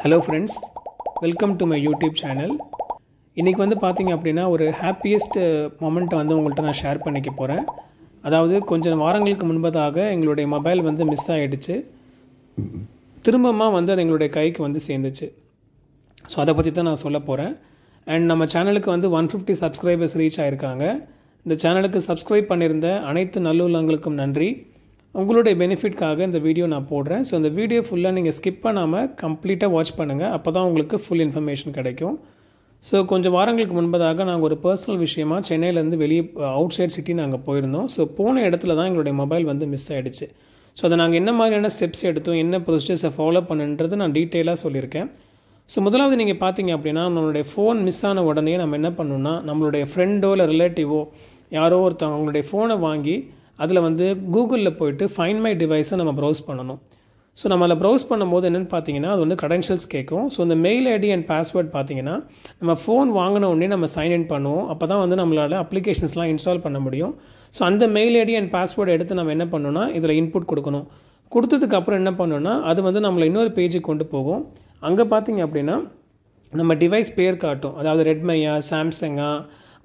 hello friends welcome to my YouTube channel இன்றைக்கி வந்து பார்த்திங்க அப்படின்னா ஒரு ஹாப்பியஸ்ட் மொமெண்ட்டை uh, வந்து உங்கள்கிட்ட நான் ஷேர் பண்ணிக்க போகிறேன் அதாவது கொஞ்சம் வாரங்களுக்கு முன்பதாக எங்களுடைய மொபைல் வந்து மிஸ் ஆகிடுச்சு திரும்பமாக வந்து அது எங்களுடைய கைக்கு வந்து சேர்ந்துச்சு ஸோ அதை பற்றி தான் நான் சொல்ல போகிறேன் அண்ட் நம்ம சேனலுக்கு வந்து ஒன் ஃபிஃப்டி சப்ஸ்கிரைபர்ஸ் ரீச் ஆகியிருக்காங்க இந்த சேனலுக்கு சப்ஸ்கிரைப் பண்ணியிருந்த அனைத்து நல்லுள்ளங்களுக்கும் நன்றி உங்களுடைய பெனிஃபிட்காக இந்த வீடியோ நான் போடுறேன் ஸோ இந்த வீடியோ ஃபுல்லாக நீங்கள் ஸ்கிப் பண்ணாமல் கம்ப்ளீட்டாக வாட்ச் பண்ணுங்கள் அப்போ தான் உங்களுக்கு ஃபுல் இன்ஃபர்மேஷன் கிடைக்கும் ஸோ கொஞ்சம் வாரங்களுக்கு முன்பதாக நாங்கள் ஒரு பர்சனல் விஷயமாக சென்னையிலேருந்து வெளியே அவுட் சைட் சிட்டி நாங்கள் போயிருந்தோம் ஸோ போன இடத்துல தான் எங்களுடைய மொபைல் வந்து மிஸ் ஆகிடுச்சு ஸோ அதை நாங்கள் என்ன மாதிரியான ஸ்டெப்ஸ் எடுத்தோம் என்ன ப்ரொசீஜர்ஸை ஃபாலோ பண்ணுன்றது நான் டீட்டெயிலாக சொல்லியிருக்கேன் ஸோ முதலாவது நீங்கள் பார்த்தீங்க அப்படின்னா நம்மளுடைய ஃபோன் மிஸ் ஆன உடனே நம்ம என்ன பண்ணணும்னா நம்மளுடைய ஃப்ரெண்டோ இல்லை ரிலேட்டிவோ யாரோ ஒருத்தவங்க அவங்களுடைய ஃபோனை வாங்கி அதில் வந்து கூகுளில் போயிட்டு ஃபைன் மை டிவைஸை நம்ம ப்ரௌஸ் பண்ணணும் ஸோ நம்ம அதில் ப்ரௌஸ் பண்ணும்போது என்னென்னு பார்த்தீங்கன்னா அது வந்து கடென்ஷியல்ஸ் கேட்கும் ஸோ இந்த மெயில் ஐடி அண்ட் பாஸ்வேர்ட் பார்த்தீங்கன்னா நம்ம ஃபோன் வாங்கின உடனே நம்ம சைன் இன் பண்ணுவோம் அப்போ தான் வந்து நம்மளால் அப்ளிகேஷன்ஸ்லாம் இன்ஸ்டால் பண்ண முடியும் ஸோ அந்த மெயில் ஐடி அண்ட் பாஸ்வேர்டு எடுத்து நம்ம என்ன பண்ணோன்னா இதில் இன்புட் கொடுக்கணும் கொடுத்ததுக்கப்புறம் என்ன பண்ணோன்னா அது வந்து நம்மளை இன்னொரு பேஜுக்கு கொண்டு போகும் அங்கே பார்த்தீங்க அப்படின்னா நம்ம டிவைஸ் பேர் காட்டும் அதாவது ரெட்மையா சாம்சங்கா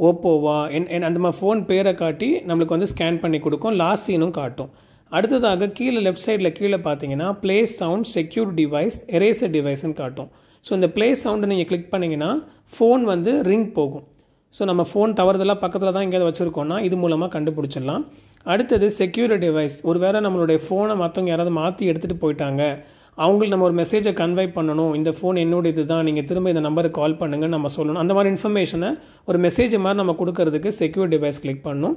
ஓப்போவா என் என் அந்த மாதிரி ஃபோன் பேரை காட்டி நம்மளுக்கு வந்து ஸ்கேன் பண்ணி கொடுக்கும் லாஸ்ட் சீனும் காட்டும் அடுத்ததாக கீழே லெஃப்ட் சைடில் கீழே பார்த்தீங்கன்னா play sound secure device eraser டிவைஸ்னு காட்டும் ஸோ இந்த ப்ளே சவுண்டை நீங்கள் கிளிக் பண்ணிங்கன்னா ஃபோன் வந்து ரிங் போகும் ஸோ நம்ம ஃபோன் தவறுதெல்லாம் பக்கத்தில் தான் எங்கேயாவது வச்சுருக்கோன்னா இது மூலமாக கண்டுபிடிச்சிடலாம் அடுத்தது செக்யூர் டிவைஸ் ஒரு வேளை நம்மளுடைய ஃபோனை மற்றவங்க யாராவது மாற்றி எடுத்துகிட்டு போயிட்டாங்க அவங்களுக்கு நம்ம ஒரு மெசேஜை கன்வே பண்ணணும் இந்த ஃபோன் என்னோட இது தான் நீங்கள் திரும்ப இந்த நம்பருக்கு கால் பண்ணுங்கன்னு நம்ம சொல்லணும் அந்த மாதிரி இன்ஃபர்மேஷனை ஒரு மெசேஜ் மாதிரி நம்ம கொடுக்கறதுக்கு செக்யூர் டிவைஸ் கிளிக் பண்ணணும்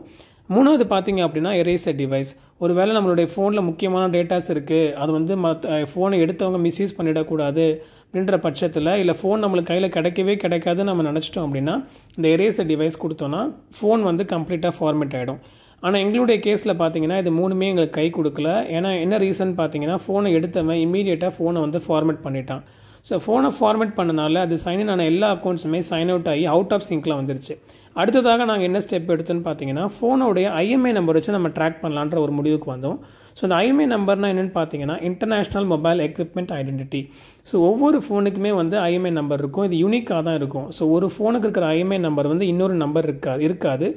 மூணாவது பார்த்தீங்க அப்படின்னா எரேசர் டிவைஸ் ஒரு வேளை நம்மளுடைய ஃபோனில் முக்கியமான டேட்டாஸ் இருக்குது அது வந்து மற்ற ஃபோனை எடுத்தவங்க மிஸ்யூஸ் பண்ணிடக்கூடாது அப்படின்ற பட்சத்தில் இல்லை ஃபோன் நம்மளுக்கு கையில் கிடைக்கவே கிடைக்காது நம்ம நினச்சிட்டோம் அப்படின்னா இந்த எரேசர் டிவைஸ் கொடுத்தோன்னா ஃபோன் வந்து கம்ப்ளீட்டாக ஃபார்மேட் ஆகிடும் ஆனால் எங்களுடைய கேஸில் பார்த்தீங்கன்னா இது மூணுமே எங்களுக்கு கை கொடுக்கல ஏன்னா என்ன ரீசன் பார்த்தீங்கன்னா ஃபோனை எடுத்தவன் இம்மீடியட்டாக ஃபோனை வந்து ஃபார்மேட் பண்ணிட்டான் ஸோ ஃபோனை ஃபார்மேட் பண்ணனால அது சைன்இன் ஆன எல்லா அக்கௌண்ட்ஸுமே சைன் அவுட் ஆகி அவுட் ஆஃப் சிங்கில் வந்துருச்சு அடுத்ததாக நாங்கள் என்ன ஸ்டெப் எடுத்தோன்னு பார்த்தீங்கன்னா ஃபோனோடைய ஐஎம்ஐ நம்பர் வச்சு நம்ம ட்ராக் பண்ணலான்ற ஒரு முடிவுக்கு வந்தோம் ஸோ அந்த ஐஎம்ஐ நம்பர்னால் என்னென்னு பார்த்தீங்கன்னா international mobile equipment identity so ஒவ்வொரு ஃபோனுக்குமே வந்து ஐஎம்ஐ நம்பர் இருக்கும் இது யூனிக்காக தான் இருக்கும் ஸோ ஒரு ஃபோனுக்கு இருக்கிற ஐஎம்ஐ நம்பர் வந்து இன்னொரு நம்பர் இருக்காது இருக்காது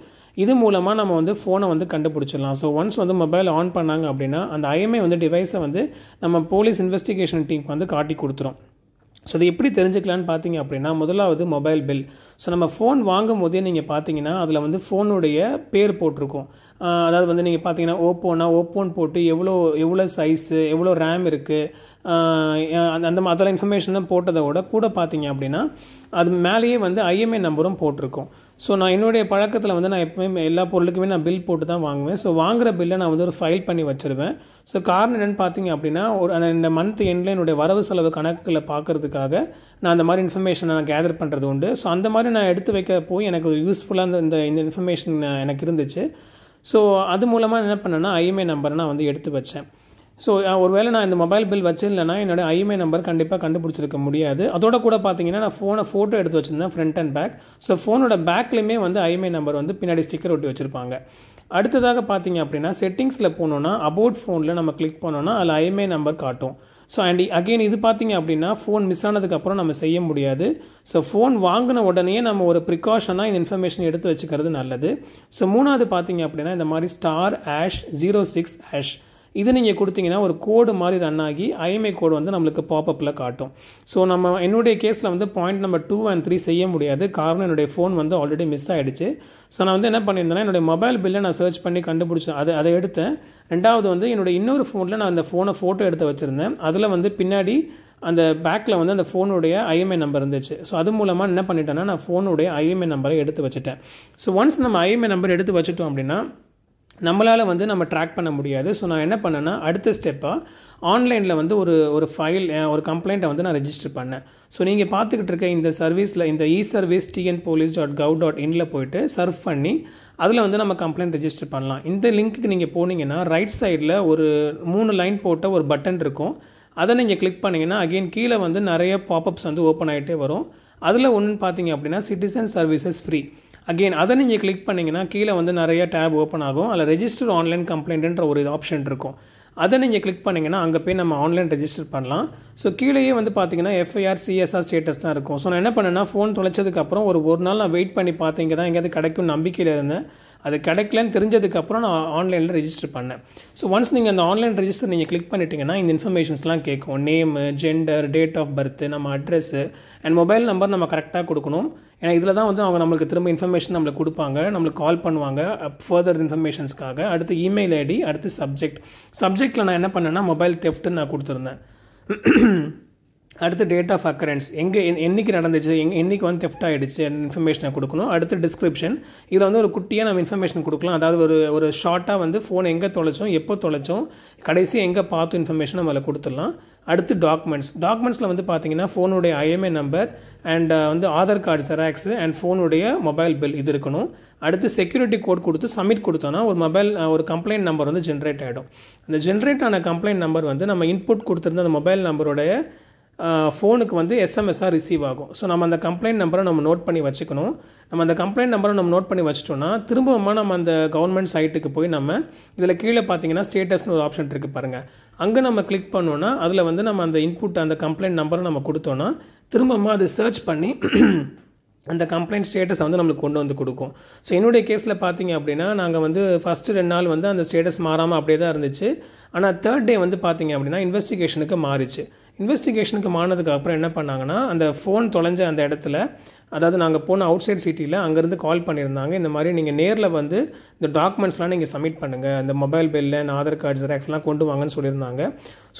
இது மூலமாக நம்ம வந்து ஃபோனை வந்து கண்டுபிடிச்சிடலாம் ஸோ ஒன்ஸ் வந்து மொபைல் ஆன் பண்ணாங்க அப்படின்னா அந்த ஐஎம்ஐ வந்து டிவைஸை வந்து நம்ம போலீஸ் இன்வெஸ்டிகேஷன் டீம் வந்து காட்டி கொடுத்துரும் ஸோ அதை எப்படி தெரிஞ்சுக்கலான்னு பார்த்தீங்க அப்படின்னா முதலாவது மொபைல் பில் ஸோ நம்ம ஃபோன் வாங்கும் போதே நீங்கள் பார்த்தீங்கன்னா அதில் வந்து ஃபோனுடைய பேர் போட்டிருக்கோம் அதாவது வந்து நீங்கள் பார்த்தீங்கன்னா ஓப்போனா ஓப்போன் போட்டு எவ்வளோ எவ்வளோ சைஸு எவ்வளோ ரேம் இருக்குது அந்த அந்த அதெல்லாம் இன்ஃபர்மேஷன்லாம் போட்டதை விட கூட பார்த்தீங்க அப்படின்னா அது மேலேயே வந்து ஐஎம்ஐ நம்பரும் போட்டிருக்கோம் ஸோ நான் என்னுடைய பழக்கத்தில் வந்து நான் எப்பவுமே எல்லா பொருளுக்குமே நான் பில் போட்டு தான் வாங்குவேன் ஸோ வாங்குகிற பில்லை நான் வந்து ஒரு ஃபைல் பண்ணி வச்சுருவேன் ஸோ காரணம் என்னென்னு பார்த்தீங்க அப்படின்னா ஒரு இந்த மந்த் எண்டில் என்னுடைய வரவு செலவு கணக்கில் பார்க்குறதுக்காக நான் அந்த மாதிரி இன்ஃபர்மேஷனை நான் கேதர் பண்ணுறது உண்டு ஸோ அந்த மாதிரி நான் எடுத்து வைக்க போய் எனக்கு யூஸ்ஃபுல்லாக இந்த இந்த இன்ஃபர்மேஷன் எனக்கு இருந்துச்சு ஸோ அது மூலமாக என்ன பண்ணேன்னா ஐஎம்ஐ நம்பர் நான் வந்து எடுத்து வச்சேன் ஸோ ஒரு வேளை நான் இந்த மொபைல் பில் வச்சிருந்தேன்னா என்னோடய ஐஎம்ஐ நம்பர் கண்டிப்பாக கண்டுபிடிச்சிருக்க முடியாது அதோட கூட பார்த்தீங்கன்னா நான் ஃபோனை ஃபோட்டோ எடுத்து வச்சுருந்தேன் ஃப்ரண்ட் அண்ட் பேக் ஸோ ஃபோனோட பேக்லேயுமே வந்து ஐஎம்ஐ நம்பர் வந்து பின்னாடி ஸ்டிக்கர் ஒட்டி வச்சுருப்பாங்க அடுத்ததாக பார்த்தீங்க அப்படின்னா செட்டிங்ஸில் போனோன்னா அபவுட் ஃபோனில் நம்ம கிளிக் பண்ணோன்னா அதில் ஐஎம்ஐ நம்பர் காட்டும் ஸோ அண்ட் அகெயின் இது பார்த்தீங்க அப்படின்னா ஃபோன் மிஸ் ஆனதுக்கப்புறம் நம்ம செய்ய முடியாது ஸோ ஃபோன் வாங்கின உடனே நம்ம ஒரு ப்ரிகாஷனாக இந்த இன்ஃபர்மேஷன் எடுத்து வச்சுக்கிறது நல்லது ஸோ மூணாவது பார்த்தீங்க அப்படின்னா இந்த மாதிரி star hash zero six hash இது நீங்கள் கொடுத்தீங்கன்னா ஒரு கோடு மாதிரி ரன் ஆகி ஐஎம்ஐ கோடு வந்து நம்மளுக்கு பாப்பப்பில் காட்டும் ஸோ நம்ம என்னுடைய கேஸில் வந்து point number two and three செய்ய முடியாது காரணம் என்னுடைய ஃபோன் வந்து ஆல்ரெடி மிஸ் ஆகிடுச்சு ஸோ நான் வந்து என்ன பண்ணியிருந்தேன்னா என்னுடைய மொபைல் பில்லை நான் சர்ச் பண்ணி கண்டுபிடிச்சேன் அதை அதை எடுத்தேன் ரெண்டாவது வந்து என்னுடைய இன்னொரு ஃபோனில் நான் அந்த ஃபோனை ஃபோட்டோ எடுத்து வச்சுருந்தேன் அதில் வந்து பின்னாடி அந்த பேக்கில் வந்து அந்த ஃபோனுடைய ஐஎம்ஐ நம்பர் இருந்துச்சு ஸோ அது மூலமாக என்ன பண்ணிட்டேன்னா நான் ஃபோனுடைய ஐஎம்ஐ நம்பரை எடுத்து வச்சுட்டேன் ஸோ ஒன்ஸ் நம்ம ஐஎம்ஐ நம்பர் எடுத்து வச்சுட்டோம் அப்படின்னா நம்மளால் வந்து நம்ம ட்ராக் பண்ண முடியாது ஸோ நான் என்ன பண்ணேன்னா அடுத்த ஸ்டெப்பாக ஆன்லைனில் வந்து ஒரு ஒரு ஃபைல் ஒரு கம்ப்ளைண்ட்டை வந்து நான் ரெஜிஸ்டர் பண்ணேன் ஸோ நீங்கள் பார்த்துக்கிட்டு இருக்க இந்த சர்வீஸில் இந்த E service TN police dot gov dot இனில் போயிட்டு சர்வ் பண்ணி அதில் வந்து நம்ம கம்ப்ளைண்ட் ரெஜிஸ்டர் பண்ணலாம் இந்த லிங்க்குக்கு நீங்கள் போனீங்கன்னா ரைட் சைடில் ஒரு மூணு லைன் போட்ட ஒரு பட்டன் இருக்கும் அதை நீங்கள் கிளிக் பண்ணிங்கன்னா அகெயின் கீழே வந்து நிறைய பாப்அப்ஸ் வந்து ஓப்பன் ஆகிட்டே வரும் அதில் ஒன்று பார்த்தீங்க அப்படின்னா சிட்டிசன் சர்வீசஸ் ஃப்ரீ அகெயின் அதை நீங்கள் கிளிக் பண்ணிங்கன்னா கீழே வந்து நிறைய டேப் ஓப்பன் ஆகும் அதில் ரெஜிஸ்டர் ஆன்லைன் கம்ப்ளைண்ட்டுன்ற ஒரு ஆப்ஷன் இருக்கும் அதை நீங்கள் கிளிக் பண்ணிங்கன்னா அங்கே போய் நம்ம ஆன்லைன் ரெஜிஸ்டர் பண்ணலாம் ஸோ கீழேயே வந்து பார்த்தீங்கன்னா எஃப்ஐஆர் சிஎஸ்ஆர் ஸ்டேட்டஸ் தான் இருக்கும் ஸோ நான் என்ன பண்ணேன்னா ஃபோன் தொலைச்சதுக்கப்புறம் ஒரு ஒரு நாள் நான் வெயிட் பண்ணி பார்த்தீங்க தான் எங்கேயாவது கிடைக்கும் நம்பிக்கையில் இருந்தேன் அது கிடைக்கலன்னு தெரிஞ்சதுக்கப்புறம் நான் ஆன்லைனில் ரிஜிஸ்டர் பண்ணேன் ஸோ ஒன்ஸ் நீங்கள் அந்த ஆன்லைன் ரிஜிஸ்டர் நீங்கள் கிளிக் பண்ணிட்டீங்கன்னா இந்த இன்ஃபர்மேஷன்ஸ்லாம் கேட்கும் name gender date of birth நம்ம அட்ரஸ்ஸு அண்ட் மொபைல் நம்பர் நம்ம கரெக்டாக கொடுக்கணும் ஏன்னா இதில் தான் வந்து அவங்க நம்மளுக்கு திரும்ப இன்ஃபர்மேஷன் நம்மளுக்கு கொடுப்பாங்க நம்மளுக்கு கால் பண்ணுவாங்க ஃபர்தர் இன்ஃபர்மேஷன்ஸ்க்காக அடுத்து இமெயில் ஐடி அடுத்து சப்ஜெக்ட் சப்ஜெக்டில் நான் என்ன பண்ணேன்னா மொபைல் தெஃப்ட்டுன்னு நான் கொடுத்துருந்தேன் அடுத்து டேட் ஆஃப் அக்கரன்ஸ் எங்கே என்றைக்கு நடந்துச்சு எங் என்னைக்கு வந்து தெஃப்ட் ஆகிடுச்சு இன்ஃபர்மேஷனை கொடுக்கணும் அடுத்து டிஸ்கிரிப்ஷன் இதில் வந்து ஒரு குட்டியாக நம்ம இன்ஃபர்மேஷன் கொடுக்கலாம் அதாவது ஒரு ஒரு ஷார்ட்டாக வந்து ஃபோன் எங்கே தொலைச்சோம் எப்போ தொலைச்சோம் கடைசி எங்கே பார்த்து இன்ஃபர்மேஷன் நம்ம அதில் கொடுத்துடலாம் அடுத்து டாக்குமெண்ட்ஸ் டாக்குமெண்ட்ஸில் வந்து பார்த்தீங்கன்னா ஃபோனுடைய ஐஎம்ஏ நம்பர் அண்ட் வந்து ஆதார் கார்டு செராக்ஸு அண்ட் ஃபோனுடைய மொபைல் பில் இது இருக்கணும் அடுத்து செக்யூரிட்டி கோட் கொடுத்து சப்மிட் கொடுத்தோன்னா ஒரு மொபைல் uh, ஒரு கம்ப்ளைண்ட் நம்பர் வந்து ஜென்ரேட் ஆகிடும் அந்த ஜென்ரேட் ஆன கம்ப்ளைண்ட் நம்பர் வந்து நம்ம இன்புட் கொடுத்துருந்த அந்த மொபைல் நம்பருடைய ஃபோனுக்கு வந்து எஸ்எம்எஸ்ஸாக ரிசீவ் ஆகும் ஸோ நம்ம அந்த கம்ப்ளைண்ட் நம்பரை நம்ம நோட் பண்ணி வச்சுக்கணும் நம்ம அந்த கம்ப்ளைண்ட் நம்பரை நம்ம நோட் பண்ணி வச்சிட்டோம்னா திரும்பவும் நம்ம அந்த கவர்மெண்ட் சைட்டுக்கு போய் நம்ம இதில் கீழே பார்த்தீங்கன்னா ஸ்டேட்டஸ்னு ஒரு ஆப்ஷன் இருக்குது பாருங்கள் அங்கே நம்ம கிளிக் பண்ணோன்னா அதில் வந்து நம்ம அந்த இன்புட் அந்த கம்ப்ளைண்ட் நம்பரை நம்ம கொடுத்தோன்னா திரும்பவும் அது சர்ச் பண்ணி அந்த கம்ப்ளைண்ட் ஸ்டேட்டஸ் வந்து நம்மளுக்கு கொண்டு வந்து கொடுக்கும் ஸோ என்னுடைய கேஸில் பார்த்தீங்க அப்படின்னா நாங்கள் வந்து ஃபஸ்ட்டு ரெண்டு நாள் வந்து அந்த ஸ்டேட்டஸ் மாறாமல் அப்படியே தான் இருந்துச்சு ஆனால் தேர்ட் டே வந்து பார்த்தீங்க அப்படின்னா இன்வெஸ்டிகேஷனுக்கு மாறிச்சு இன்வெஸ்டிகேஷனுக்கு மானதுக்கு அப்புறம் என்ன பண்ணாங்கன்னா அந்த ஃபோன் தொலைஞ்ச அந்த இடத்துல அதாவது நாங்கள் போன அவுட் சைட் சிட்டியில் அங்கேருந்து கால் பண்ணியிருந்தாங்க இந்த மாதிரி நீங்கள் நேரில் வந்து இந்த டாக்குமெண்ட்ஸ்லாம் நீங்கள் சப்மிட் பண்ணுங்கள் இந்த மொபைல் பில்லு ஆதார் கார்டு ஜெராக்ஸ்லாம் கொண்டு வாங்கன்னு சொல்லியிருந்தாங்க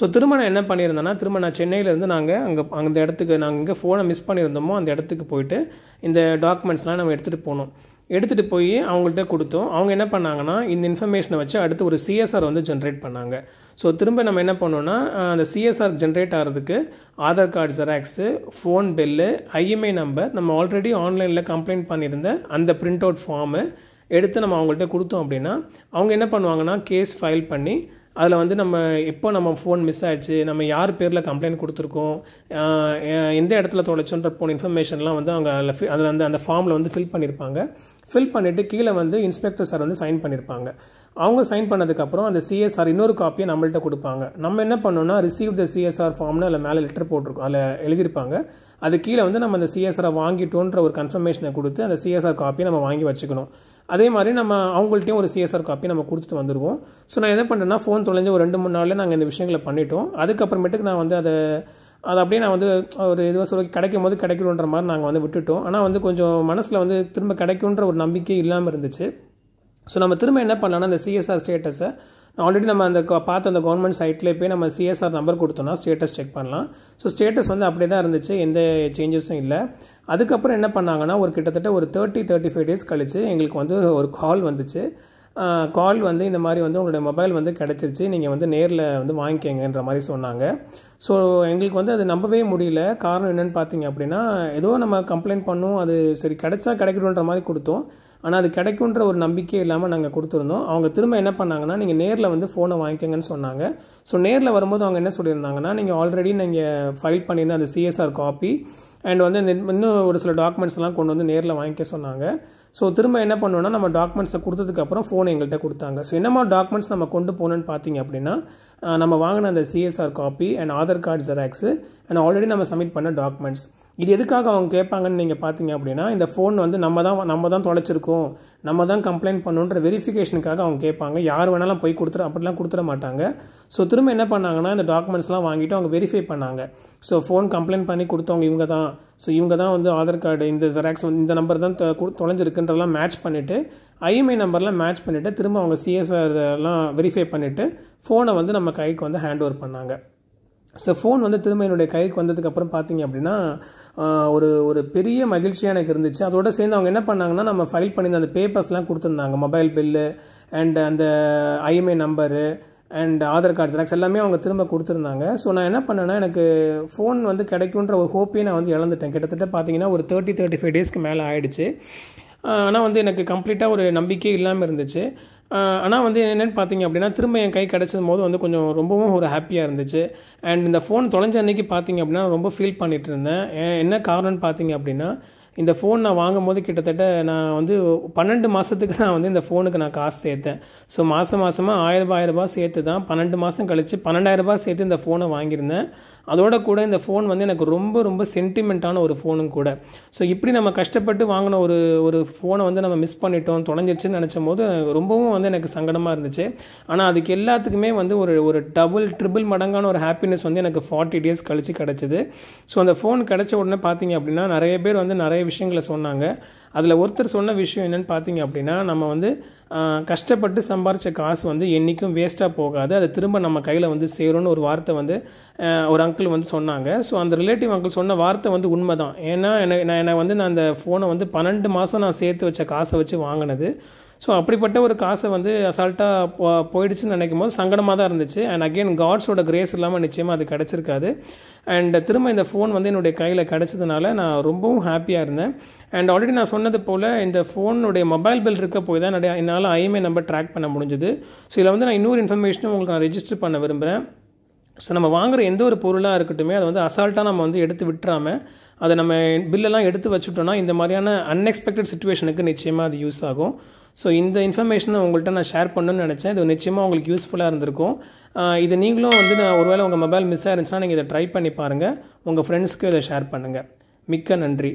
ஸோ திரும்ப நான் என்ன பண்ணியிருந்தேன்னா திரும்ப நான் சென்னையிலேருந்து நாங்கள் அங்கே அந்த இடத்துக்கு நாங்கள் இங்கே ஃபோனை மிஸ் பண்ணியிருந்தோமோ அந்த இடத்துக்கு போயிட்டு இந்த டாக்குமெண்ட்ஸ்லாம் நம்ம எடுத்துகிட்டு போனோம் எடுத்துகிட்டு போய் அவங்கள்ட்ட கொடுத்தோம் அவங்க என்ன பண்ணாங்கன்னா இந்த இன்ஃபர்மேஷனை வச்சு அடுத்து ஒரு சிஎஸ்ஆர் வந்து ஜென்ரேட் பண்ணாங்க ஸோ திரும்ப நம்ம என்ன பண்ணோன்னா அந்த சிஎஸ்ஆர் ஜென்ரேட் ஆகிறதுக்கு Aadhaar card xerox phone bill IMEI number நம்ம ஆல்ரெடி ஆன்லைனில் கம்ப்ளைண்ட் பண்ணியிருந்த அந்த பிரிண்ட் அவுட் ஃபார்மு எடுத்து நம்ம அவங்கள்ட்ட கொடுத்தோம் அப்படின்னா அவங்க என்ன பண்ணுவாங்கன்னா கேஸ் ஃபைல் பண்ணி அதில் வந்து நம்ம எப்போ நம்ம ஃபோன் மிஸ் ஆகிடுச்சு நம்ம யார் பேரில் கம்ப்ளைண்ட் கொடுத்துருக்கோம் எந்த இடத்துல தொலைச்சோன்ற போன இன்ஃபர்மேஷன்லாம் வந்து அவங்க அதில் அதில் அந்த அந்த ஃபார்மில் வந்து ஃபில் பண்ணியிருப்பாங்க ஃபில் பண்ணிவிட்டு கீழே வந்து இன்ஸ்பெக்டர் சார் வந்து சைன் பண்ணியிருப்பாங்க அவங்க சைன் பண்ணதுக்கப்புறம் அந்த சிஎஸ்ஆர் இன்னொரு காப்பியை நம்மள்கிட்ட கொடுப்பாங்க நம்ம என்ன பண்ணோம்னா ரிசீவ் த சிஎஸ்ஆர் ஃபார்ம்னு அதில் மேலே லெட்டர் போட்டிருக்கோம் அதில் எழுதியிருப்பாங்க அது கீழே வந்து நம்ம அந்த சிஎஸ்ஆரை வாங்கிட்டோன்ற ஒரு கன்ஃபர்மேஷனை கொடுத்து அந்த சிஎஸ்ஆர் காப்பியை நம்ம வாங்கி வச்சுக்கணும் அதே மாதிரி நம்ம அவங்கள்ட்டையும் ஒரு சிஎஸ்ஆர் காப்பி நம்ம கொடுத்துட்டு வந்துடுவோம் ஸோ நான் என்ன பண்ணுறேன்னா ஃபோன் தொலைஞ்சு ஒரு ரெண்டு மூணு நாளில் நாங்கள் இந்த விஷயங்களை பண்ணிட்டோம் அதுக்கப்புறமேட்டுக்கு நான் வந்து அதை அது அப்படியே நான் வந்து ஒரு இதுவாக சொல்லி கிடைக்கும் போது கிடைக்கணுன்ற மாதிரி நாங்கள் வந்து விட்டுட்டோம் ஆனால் வந்து கொஞ்சம் மனசில் வந்து திரும்ப கிடைக்குன்ற ஒரு நம்பிக்கை இல்லாமல் இருந்துச்சு ஸோ நம்ம திரும்ப என்ன பண்ணலாம்னா அந்த சிஎஸ்ஆர் ஸ்டேட்டஸை ஆல்ரெடி நம்ம அந்த பார்த்த அந்த கவர்மெண்ட் சைட்லேயே போய் நம்ம சிஎஸ்ஆர் நம்பர் கொடுத்தோம்னா ஸ்டேட்டஸ் செக் பண்ணலாம் ஸோ ஸ்டேட்டஸ் வந்து அப்படியே தான் இருந்துச்சு எந்த சேஞ்சஸும் இல்லை அதுக்கப்புறம் என்ன பண்ணாங்கன்னா ஒரு கிட்டத்தட்ட ஒரு தேர்ட்டி தேர்ட்டி ஃபைவ் டேஸ் கழித்து எங்களுக்கு வந்து ஒரு கால் வந்துச்சு கால் வந்து இந்த மாதிரி வந்து உங்களுடைய மொபைல் வந்து கிடச்சிருச்சு நீங்கள் வந்து நேரில் வந்து வாங்கிக்கங்கன்ற மாதிரி சொன்னாங்க ஸோ எங்களுக்கு வந்து அது நம்பவே முடியல காரணம் என்னென்னு பார்த்தீங்க அப்படின்னா ஏதோ நம்ம கம்ப்ளைண்ட் பண்ணோம் அது சரி கிடைச்சா கிடைக்கணுன்ற மாதிரி கொடுத்தோம் ஆனால் அது கிடைக்குன்ற ஒரு நம்பிக்கை இல்லாமல் நாங்கள் கொடுத்துருந்தோம் அவங்க திரும்ப என்ன பண்ணாங்கன்னா நீங்கள் நேரில் வந்து ஃபோனை வாங்கிக்கங்கன்னு சொன்னாங்க ஸோ நேரில் வரும்போது அவங்க என்ன சொல்லியிருந்தாங்கன்னா நீங்கள் ஆல்ரெடி நீங்கள் ஃபைல் பண்ணியிருந்த அந்த சிஎஸ்ஆர் காப்பி அண்ட் வந்து இன்னும் ஒரு சில டாக்குமெண்ட்ஸ்லாம் கொண்டு வந்து நேரில் வாங்கிக்க சொன்னாங்க ஸோ திரும்ப என்ன பண்ணோன்னா நம்ம டாக்குமெண்ட்ஸை கொடுத்ததுக்கப்புறம் ஃபோன் எங்கள்கிட்ட கொடுத்தாங்க ஸோ என்னமா டாக்குமெண்ட்ஸ் நம்ம கொண்டு போகணும்னு பார்த்தீங்க அப்படின்னா நம்ம வாங்கின அந்த CSR copy and Aadhaar card xerox and already நம்ம சப்மிட் பண்ண டாக்குமெண்ட்ஸ் இது எதுக்காக அவங்க கேட்பாங்கன்னு நீங்கள் பார்த்தீங்க அப்படின்னா இந்த ஃபோன் வந்து நம்ம தான் நம்ம தான் தொலைச்சிருக்கோம் நம்ம தான் கம்ப்ளைண்ட் பண்ணுன்ற வெரிஃபிகேஷனுக்காக அவங்க கேட்பாங்க யார் வேணாலும் போய் கொடுத்துரு அப்படிலாம் கொடுத்துட மாட்டாங்க ஸோ திரும்ப என்ன பண்ணாங்கன்னா இந்த டாக்குமெண்ட்ஸ்லாம் வாங்கிட்டு அவங்க வெரிஃபை பண்ணாங்க ஸோ ஃபோன் கம்ப்ளைண்ட் பண்ணி கொடுத்தவங்க இவங்க தான் ஸோ இவங்க தான் வந்து ஆதார் கார்டு இந்த ஜெராக்ஸ் இந்த நம்பர் தான் தொலைஞ்சிருக்குன்றலாம் மேட்ச் பண்ணிவிட்டு ஐஎம்ஐ நம்பர்லாம் மேட்ச் பண்ணிவிட்டு திரும்ப அவங்க சிஎஸ்ஆர்லாம் வெரிஃபை பண்ணிவிட்டு ஃபோனை வந்து நம்ம கைக்கு வந்து ஹேண்ட் ஓவர் பண்ணாங்க ஸோ ஃபோன் வந்து திரும்ப என்னுடைய கைக்கு வந்ததுக்கப்புறம் பார்த்தீங்க அப்படின்னா ஒரு ஒரு பெரிய மகிழ்ச்சியாக எனக்கு இருந்துச்சு அதோட சேர்ந்து அவங்க என்ன பண்ணாங்கன்னா நம்ம ஃபைல் பண்ணியிருந்த அந்த பேப்பர்ஸ்லாம் கொடுத்துருந்தாங்க மொபைல் பில்லு அண்ட் அந்த IMEI number and Aadhaar card xerox எல்லாமே அவங்க திரும்ப கொடுத்துருந்தாங்க ஸோ நான் என்ன பண்ணேன்னா எனக்கு ஃபோன் வந்து கிடைக்குன்ற ஒரு ஹோப்பே நான் வந்து இழந்துட்டேன் கிட்டத்தட்ட பார்த்தீங்கன்னா ஒரு தேர்ட்டி தேர்ட்டி ஃபைவ் டேஸ்க்கு மேலே ஆகிடுச்சு ஆனால் வந்து எனக்கு கம்ப்ளீட்டாக ஒரு நம்பிக்கை இல்லாமல் இருந்துச்சு ஆனால் வந்து என்னென்னு பார்த்தீங்க அப்படின்னா திரும்ப என் கை கிடச்சது போது வந்து கொஞ்சம் ரொம்பவும் ஒரு ஹாப்பியாக இருந்துச்சு அண்ட் இந்த ஃபோன் தொலைஞ்ச அன்னைக்கு பார்த்தீங்க அப்படின்னா ரொம்ப ஃபீல் பண்ணிகிட்டு இருந்தேன் என்ன காரணம்னு பார்த்தீங்க அப்படின்னா இந்த ஃபோன் நான் வாங்கும் போது கிட்டத்தட்ட நான் வந்து பன்னெண்டு மாதத்துக்கு நான் வந்து இந்த ஃபோனுக்கு நான் காசு சேர்த்தேன் ஸோ மாதம் மாதமாக ஆயிரம் ஆயிரரூபா சேர்த்து தான் பன்னெண்டு மாதம் கழித்து பன்னெண்டாயிரரூபா சேர்த்து இந்த ஃபோனை வாங்கியிருந்தேன் அதோட கூட இந்த ஃபோன் வந்து எனக்கு ரொம்ப ரொம்ப சென்டிமெண்ட்டான ஒரு ஃபோனும் கூட ஸோ இப்படி நம்ம கஷ்டப்பட்டு வாங்கின ஒரு ஒரு ஃபோனை வந்து நம்ம மிஸ் பண்ணிட்டோம் தொலைஞ்சிருச்சுன்னு நினச்சும் போது ரொம்பவும் வந்து எனக்கு சங்கடமாக இருந்துச்சு ஆனால் அதுக்கு எல்லாத்துக்குமே வந்து ஒரு ஒரு டபுள் ட்ரிபிள் மடங்கான ஒரு ஹாப்பினஸ் வந்து எனக்கு ஃபார்ட்டி டேஸ் கழித்து கிடச்சிது ஸோ அந்த ஃபோன் கிடச்ச உடனே பார்த்தீங்க அப்படின்னா நிறைய பேர் வந்து நிறைய விஷயங்களை சொன்னாங்க அதில் ஒருத்தர் சொன்ன விஷயம் என்னென்னு பார்த்தீங்க அப்படின்னா நம்ம வந்து கஷ்டப்பட்டு சம்பாரித்த காசு வந்து என்றைக்கும் வேஸ்ட்டாக போகாது அதை திரும்ப நம்ம கையில் வந்து சேரும்னு ஒரு வார்த்தை வந்து ஒரு அங்கிள் வந்து சொன்னாங்க ஸோ அந்த ரிலேட்டிவ் அங்கிள் சொன்ன வார்த்தை வந்து உண்மை தான் ஏன்னா என்னை நான் வந்து நான் அந்த ஃபோனை வந்து பன்னெண்டு மாதம் நான் சேர்த்து வச்ச காசை வச்சு வாங்கினது ஸோ அப்படிப்பட்ட ஒரு காசை வந்து அசால்ட்டாக போயிடுச்சுன்னு நினைக்கும் போது சங்கடமாக தான் இருந்துச்சு அண்ட் அகெயின் காட்ஸோட கிரேஸ் இல்லாமல் நிச்சயமாக அது கிடச்சிருக்காது அண்ட் திரும்ப இந்த ஃபோன் வந்து என்னுடைய கையில் கிடச்சதுனால நான் ரொம்பவும் ஹாப்பியாக இருந்தேன் அண்ட் ஆல்ரெடி நான் சொன்னது போல் இந்த ஃபோனுடைய மொபைல் பில் இருக்க போய் தான் என்னுடைய என்னால் ஐஎம்ஐ நம்பர் ட்ராக் பண்ண முடிஞ்சுது ஸோ இதில் வந்து நான் இன்னொரு இன்ஃபர்மேஷனும் உங்களுக்கு நான் ரெஜிஸ்டர் பண்ண விரும்புகிறேன் ஸோ நம்ம வாங்குகிற எந்த ஒரு பொருளாக இருக்கட்டும் அதை வந்து அசால்ட்டாக நம்ம வந்து எடுத்து விட்டுறாமல் அதை நம்ம பில்லெல்லாம் எடுத்து வச்சுட்டோம்னா இந்த மாதிரியான அன்எக்ஸ்பெக்டட் சுச்சுவேஷனுக்கு நிச்சயமாக அது யூஸ் ஆகும் ஸோ இந்த இன்ஃபர்மேஷனை உங்கள்கிட்ட நான் ஷேர் பண்ணணும்னு நினச்சேன் இது நிச்சயமாக உங்களுக்கு யூஸ்ஃபுல்லாக இருந்திருக்கும் இது நீங்களும் வந்து நான் ஒருவேளை உங்கள் மொபைல் மிஸ் ஆயிருந்துச்சுன்னா நீங்கள் இதை ட்ரை பண்ணி பாருங்கள் உங்கள் ஃப்ரெண்ட்ஸ்க்கு இதை ஷேர் பண்ணுங்கள் மிக்க நன்றி